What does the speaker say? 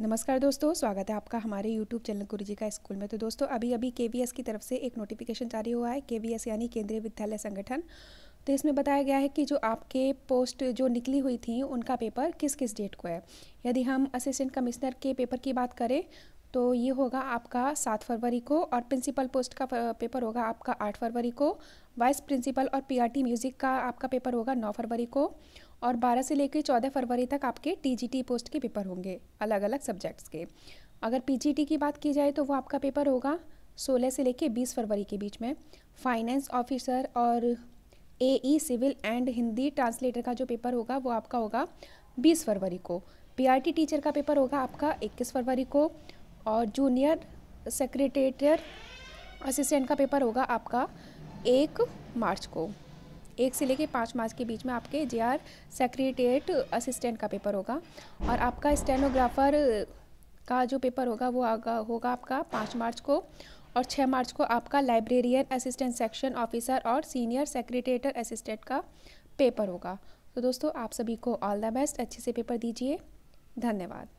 नमस्कार दोस्तों स्वागत है आपका हमारे YouTube चैनल गुरु जी का स्कूल में तो दोस्तों अभी अभी के की तरफ से एक नोटिफिकेशन जारी हुआ है के यानी केंद्रीय विद्यालय संगठन तो इसमें बताया गया है कि जो आपके पोस्ट जो निकली हुई थी उनका पेपर किस किस डेट को है यदि हम असिस्टेंट कमिश्नर के पेपर की बात करें तो ये होगा आपका सात फरवरी को और प्रिंसिपल पोस्ट का पेपर होगा आपका आठ फरवरी को वाइस प्रिंसिपल और पीआरटी म्यूज़िक का आपका पेपर होगा नौ फरवरी को और बारह से लेकर चौदह फरवरी तक आपके टीजीटी पोस्ट के पेपर होंगे अलग अलग सब्जेक्ट्स के अगर पीजीटी की बात की जाए तो वो आपका पेपर होगा सोलह से लेकर बीस फरवरी के बीच में फाइनेंस ऑफिसर और a civil and Hindi translator का जो पेपर होगा वो आपका होगा बीस फरवरी को पी टीचर का पेपर होगा आपका इक्कीस फरवरी को और जूनियर सेक्रेटेटर असिस्टेंट का पेपर होगा आपका एक मार्च को एक से लेके पाँच मार्च के बीच में आपके जे आर सेक्रेटेट असिस्टेंट का पेपर होगा और आपका स्टेनोग्राफर का जो पेपर होगा वो आगा होगा आपका पाँच मार्च को और छः मार्च को आपका लाइब्रेरियन असिस्टेंट सेक्शन ऑफिसर और सीनियर सेक्रेटेटर असिस्टेंट का पेपर होगा तो दोस्तों आप सभी को ऑल द बेस्ट अच्छे से पेपर दीजिए धन्यवाद